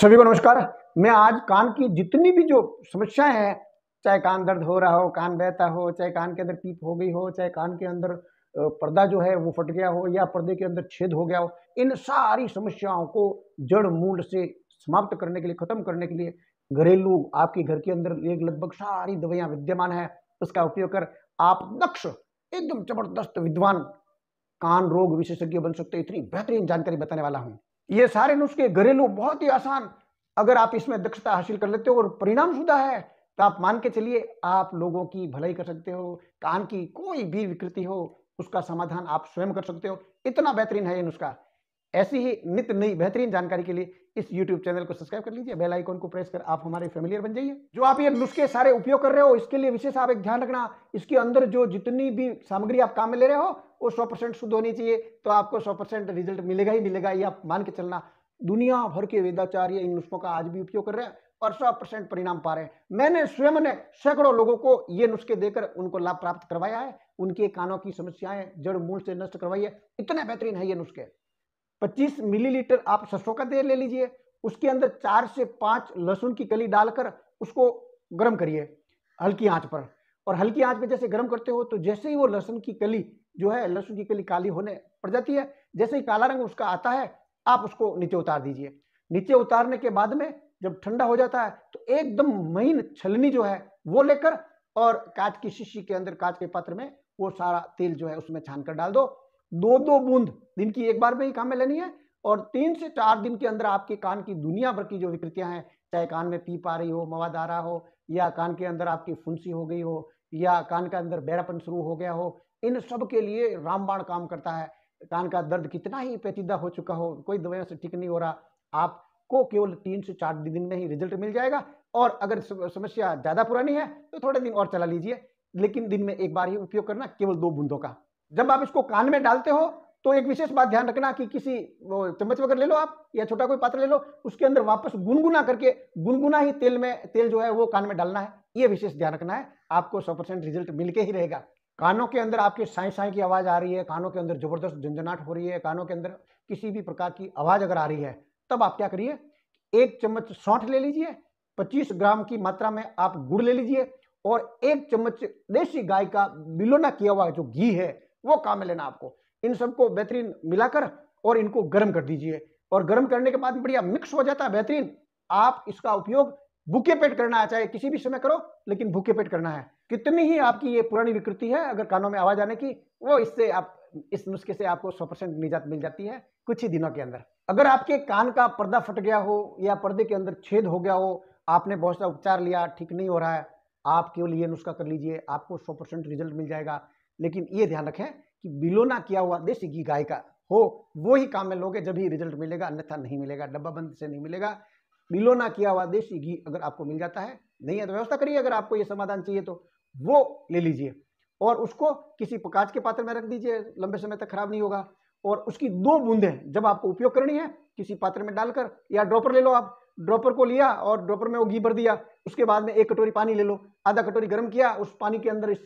सभी को नमस्कार मैं आज कान की जितनी भी जो समस्याएं हैं चाहे कान दर्द हो रहा हो कान बहता हो चाहे कान के अंदर पीप हो गई हो चाहे कान के अंदर पर्दा जो है वो फट गया हो या पर्दे के अंदर छेद हो गया हो इन सारी समस्याओं को जड़ मूल से समाप्त करने के लिए खत्म करने के लिए घरेलू आपके घर के अंदर एक लगभग सारी दवाइयाँ विद्यमान है उसका उपयोग कर आप दक्ष एकदम जबरदस्त विद्वान कान रोग विशेषज्ञ बन सकते इतनी बेहतरीन जानकारी बताने वाला हूँ ये सारे नुस्खे घरेलू बहुत ही आसान अगर आप इसमें दक्षता हासिल कर लेते हो और परिणाम शुदा है तो आप मान के चलिए आप लोगों की भलाई कर सकते हो कान की कोई भी विकृति हो उसका समाधान आप स्वयं कर सकते हो इतना बेहतरीन है ये नुस्खा ऐसी ही नित नई बेहतरीन जानकारी के लिए इस YouTube चैनल को सब्सक्राइब कर लीजिए बेल आइकॉन को प्रेस कर आप हमारे फैमिलियर बन जाइए जो आप ये नुस्खे सारे उपयोग कर रहे हो इसके लिए विशेष आप एक ध्यान रखना इसके अंदर जो जितनी भी सामग्री आप काम में ले रहे हो वो सौ परसेंट शुद्ध होनी चाहिए तो आपको सौ परसेंट रिजल्ट मिलेगा ही मिलेगा ये आप मान के चलना दुनिया भर के वेदाचार्य इन नुस्खों का आज भी उपयोग कर रहे हैं और सौ परसेंट परिणाम पा रहे हैं मैंने स्वयं ने सैकड़ों लोगों को ये नुस्खे देकर उनको लाभ प्राप्त करवाया है उनके कानों की समस्याएं जड़ मूल से नष्ट करवाई है इतने बेहतरीन है ये नुस्खे 25 मिलीलीटर आप सरसों का तेल ले लीजिए उसके अंदर चार से पाँच लहसुन की कली डालकर उसको गर्म करिए हल्की आंच पर और हल्की आंच पर जैसे गर्म करते हो तो जैसे ही वो लहसुन की कली जो है लहसुन की कली काली होने पड़ जाती है जैसे ही काला रंग उसका आता है आप उसको नीचे उतार दीजिए नीचे उतारने के बाद में जब ठंडा हो जाता है तो एकदम महीन छलनी जो है वो लेकर और कांच की शीशी के अंदर कांच के पात्र में वो सारा तेल जो है उसमें छान कर डाल दो दो दो बूंद दिन की एक बार में ही काम में लेनी है और तीन से चार दिन के अंदर आपके कान की दुनिया भर की जो विकृतियां हैं चाहे कान में पीप आ रही हो मवाद आ रहा हो या कान के अंदर आपकी फुंसी हो गई हो या कान के अंदर बैरापन शुरू हो गया हो इन सब के लिए रामबाण काम करता है कान का दर्द कितना ही पेचीदा हो चुका हो कोई दवाइयों से ठीक नहीं हो रहा आपको केवल तीन से चार दिन में ही रिजल्ट मिल जाएगा और अगर समस्या ज़्यादा पुरानी है तो थोड़े दिन और चला लीजिए लेकिन दिन में एक बार ही उपयोग करना केवल दो बूंदों का जब आप इसको कान में डालते हो तो एक विशेष बात ध्यान रखना कि किसी चम्मच वगैरह ले लो आप या छोटा कोई पात्र ले लो उसके अंदर वापस गुनगुना करके गुनगुना ही तेल में तेल जो है वो कान में डालना है ये विशेष ध्यान रखना है आपको सौ परसेंट रिजल्ट मिलके ही रहेगा कानों के अंदर आपके साई साई की आवाज़ आ रही है कानों के अंदर जबरदस्त झंझनाट हो रही है कानों के अंदर किसी भी प्रकार की आवाज़ अगर आ रही है तब आप क्या करिए एक चम्मच सौठ ले लीजिए पच्चीस ग्राम की मात्रा में आप गुड़ ले लीजिए और एक चम्मच देसी गाय का बिलोना किया हुआ जो घी है वो काम में लेना आपको इन सबको बेहतरीन मिलाकर और इनको गर्म कर दीजिए और गर्म करने के बाद बढ़िया मिक्स हो जाता है बेहतरीन आप इसका उपयोग भूखे पेट करना है चाहे किसी भी समय करो लेकिन भूखे पेट करना है कितनी ही आपकी ये पुरानी विकृति है अगर कानों में आवाज आने की वो इससे आप इस नुस्खे से आपको सौ परसेंट निजात मिल जाती है कुछ ही दिनों के अंदर अगर आपके कान का पर्दा फट गया हो या पर्दे के अंदर छेद हो गया हो आपने बहुत सा उपचार लिया ठीक नहीं हो रहा है आप केवल ये नुस्खा कर लीजिए आपको सौ परसेंट रिजल्ट मिल जाएगा लेकिन ये ध्यान रखें कि बिलोना किया हुआ देसी घी गाय का हो वो ही काम में लोगे जब ही रिजल्ट मिलेगा अन्यथा नहीं मिलेगा डब्बा बंद से नहीं मिलेगा बिलोना किया हुआ देसी घी अगर आपको मिल जाता है नहीं है तो व्यवस्था करिए अगर आपको ये समाधान चाहिए तो वो ले लीजिए और उसको किसी कांच के पात्र में रख दीजिए लंबे समय तक खराब नहीं होगा और उसकी दो बूंदें जब आपको उपयोग करनी है किसी पात्र में डालकर या ड्रॉपर ले लो आप ड्रॉपर को लिया और ड्रॉपर में वो घी भर दिया उसके बाद में एक कटोरी पानी ले लो आधा कटोरी गर्म किया उस पानी के अंदर इस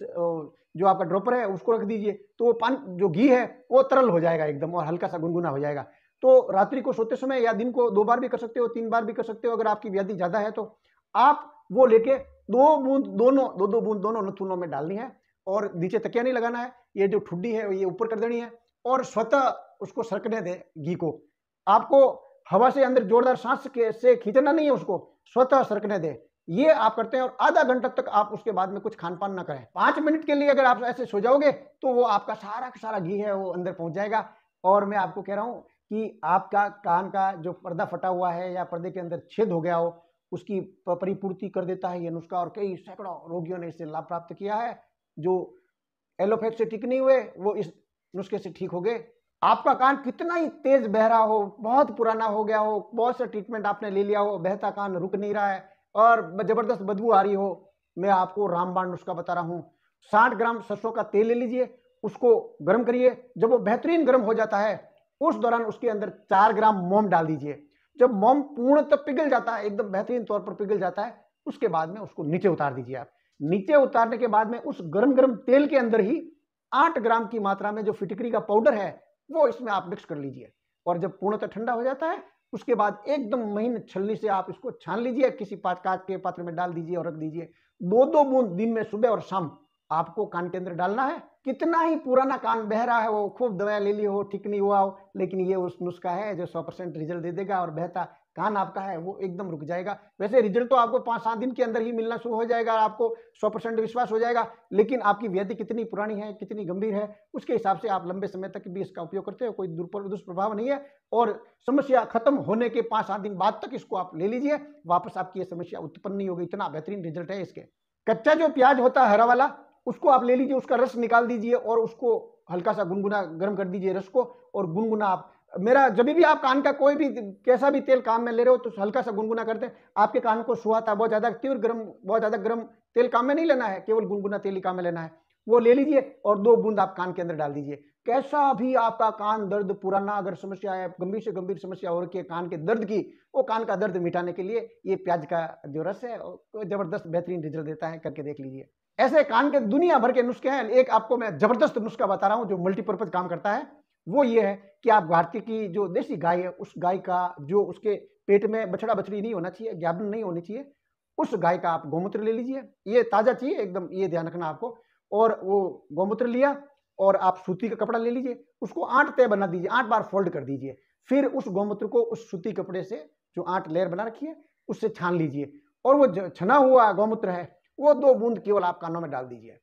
जो आपका ड्रॉपर है उसको रख दीजिए तो वो पानी जो घी है वो तरल हो जाएगा एकदम और हल्का सा गुनगुना हो जाएगा तो रात्रि को सोते समय या दिन को दो बार भी कर सकते हो तीन बार भी कर सकते हो अगर आपकी व्याधि ज़्यादा है तो आप वो लेके दो बूंद दोनों दो दो बूंद दोनों नथुनों में डालनी है और नीचे तकिया नहीं लगाना है ये जो ठुड्डी है ये ऊपर कर देनी है और स्वतः उसको सरकने दें घी को आपको हवा से अंदर जोरदार सांस के से खींचना नहीं है उसको स्वतः सरकने दे ये आप करते हैं और आधा घंटा तक आप उसके बाद में कुछ खान पान ना करें पाँच मिनट के लिए अगर आप ऐसे सो जाओगे तो वो आपका सारा का सारा घी है वो अंदर पहुंच जाएगा और मैं आपको कह रहा हूँ कि आपका कान का जो पर्दा फटा हुआ है या पर्दे के अंदर छेद हो गया हो उसकी परिपूर्ति कर देता है ये नुस्खा और कई सैकड़ों रोगियों ने इससे लाभ प्राप्त किया है जो एलोपैथ से ठीक नहीं हुए वो इस नुस्खे से ठीक हो गए आपका कान कितना ही तेज बह रहा हो बहुत पुराना हो गया हो बहुत सा ट्रीटमेंट आपने ले लिया हो बहता कान रुक नहीं रहा है और ज़बरदस्त बदबू आ रही हो मैं आपको रामबाण नुस्खा बता रहा हूँ साठ ग्राम सरसों का तेल ले लीजिए उसको गर्म करिए जब वो बेहतरीन गर्म हो जाता है उस दौरान उसके अंदर चार ग्राम मोम डाल दीजिए जब मोम पूर्ण तो पिघल जाता है एकदम बेहतरीन तौर पर पिघल जाता है उसके बाद में उसको नीचे उतार दीजिए आप नीचे उतारने के बाद में उस गर्म गर्म तेल के अंदर ही आठ ग्राम की मात्रा में जो फिटकरी का पाउडर है वो इसमें आप मिक्स कर लीजिए और जब पूर्णतः ठंडा हो जाता है उसके बाद एकदम महीन छलनी से आप इसको छान लीजिए किसी पात काज के पात्र में डाल दीजिए और रख दीजिए दो दो बूंद दिन में सुबह और शाम आपको कान के अंदर डालना है कितना ही पुराना कान बह रहा है वो खूब दवाया ले ली हो ठीक नहीं हुआ हो लेकिन ये उस नुस्खा है जो सौ परसेंट रिजल्ट दे देगा और बहता कान आपका है वो एकदम रुक जाएगा वैसे रिजल्ट तो आपको पाँच सात दिन के अंदर ही मिलना शुरू हो जाएगा आपको सौ परसेंट विश्वास हो जाएगा लेकिन आपकी व्याधि कितनी पुरानी है कितनी गंभीर है उसके हिसाब से आप लंबे समय तक भी इसका उपयोग करते हो कोई दुष्प्रभाव नहीं है और समस्या खत्म होने के पाँच सात दिन बाद तक इसको आप ले लीजिए वापस आपकी ये समस्या उत्पन्न नहीं होगी इतना बेहतरीन रिजल्ट है इसके कच्चा जो प्याज होता है हरा वाला उसको आप ले लीजिए उसका रस निकाल दीजिए और उसको हल्का सा गुनगुना गर्म कर दीजिए रस को और गुनगुना आप मेरा जब भी आप कान का कोई भी कैसा भी तेल काम में ले रहे हो तो हल्का सा गुनगुना करते हैं आपके कान को सुहाता बहुत ज़्यादा तीव्र गर्म बहुत ज़्यादा गर्म तेल काम में नहीं लेना है केवल गुनगुना तेल ही काम में लेना है वो ले लीजिए और दो बूंद आप कान के अंदर डाल दीजिए कैसा भी आपका कान दर्द पुराना अगर समस्या है गंभीर से गंभीर समस्या हो रखी है कान के दर्द की वो कान का दर्द मिटाने के लिए ये प्याज का जो रस है जबरदस्त बेहतरीन रिजल्ट देता है करके देख लीजिए ऐसे कान के दुनिया भर के नुस्खे हैं एक आपको मैं जबरदस्त नुस्खा बता रहा हूँ जो मल्टीपर्पज काम करता है वो ये है कि आप भारतीय की जो देसी गाय है उस गाय का जो उसके पेट में बछड़ा बछड़ी नहीं होना चाहिए ज्ञापन नहीं होनी चाहिए उस गाय का आप गौमूत्र ले लीजिए ये ताज़ा चाहिए एकदम ये ध्यान रखना आपको और वो गौमूत्र लिया और आप सूती का कपड़ा ले लीजिए उसको आठ तय बना दीजिए आठ बार फोल्ड कर दीजिए फिर उस गौमूत्र को उस सूती कपड़े से जो आठ लेयर बना रखी है उससे छान लीजिए और वो छना हुआ गौमूत्र है वो दो बूंद केवल आप कानों में डाल दीजिए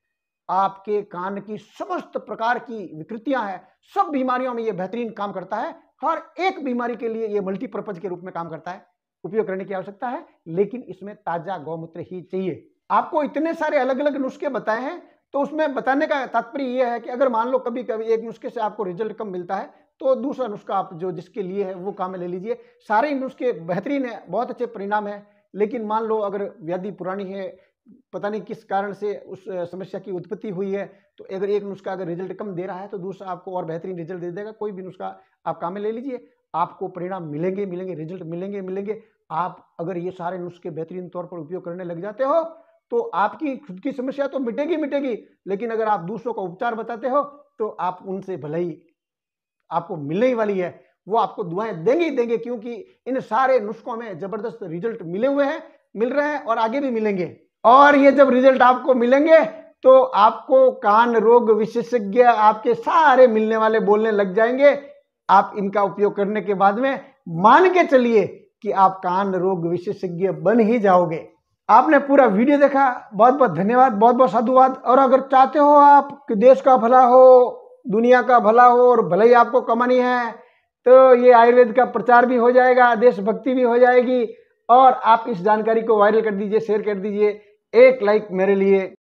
आपके कान की समस्त प्रकार की विकृतियां हैं सब बीमारियों में ये बेहतरीन काम करता है हर एक बीमारी के लिए ये मल्टीपर्पज के रूप में काम करता है उपयोग करने की आवश्यकता है लेकिन इसमें ताजा गौमूत्र ही चाहिए आपको इतने सारे अलग अलग नुस्खे बताए हैं तो उसमें बताने का तात्पर्य यह है कि अगर मान लो कभी कभी एक नुस्खे से आपको रिजल्ट कम मिलता है तो दूसरा नुस्खा आप जो जिसके लिए है वो काम में ले लीजिए सारे नुस्खे बेहतरीन है बहुत अच्छे परिणाम है लेकिन मान लो अगर व्याधि पुरानी है पता नहीं किस कारण से उस समस्या की उत्पत्ति हुई है तो अगर एक नुस्खा अगर रिजल्ट कम दे रहा है तो दूसरा आपको और बेहतरीन रिजल्ट दे देगा कोई भी नुस्खा आप काम में ले लीजिए आपको परिणाम मिलेंगे मिलेंगे रिजल्ट मिलेंगे मिलेंगे आप अगर ये सारे नुस्खे बेहतरीन तौर पर उपयोग करने लग जाते हो तो आपकी खुद की समस्या तो मिटेगी मिटेगी लेकिन अगर आप दूसरों का उपचार बताते हो तो आप उनसे भले ही आपको मिलने ही वाली है वो आपको दुआएं देंगे ही देंगे क्योंकि इन सारे नुस्खों में जबरदस्त रिजल्ट मिले हुए हैं मिल रहे हैं और आगे भी मिलेंगे और ये जब रिजल्ट आपको मिलेंगे तो आपको कान रोग विशेषज्ञ आपके सारे मिलने वाले बोलने लग जाएंगे आप इनका उपयोग करने के बाद में मान के चलिए कि आप कान रोग विशेषज्ञ बन ही जाओगे आपने पूरा वीडियो देखा बहुत बहुत धन्यवाद बहुत बहुत साधुवाद और अगर चाहते हो आप कि देश का भला हो दुनिया का भला हो और भले ही आपको कमानी है तो ये आयुर्वेद का प्रचार भी हो जाएगा देशभक्ति भी हो जाएगी और आप इस जानकारी को वायरल कर दीजिए शेयर कर दीजिए एक लाइक मेरे लिए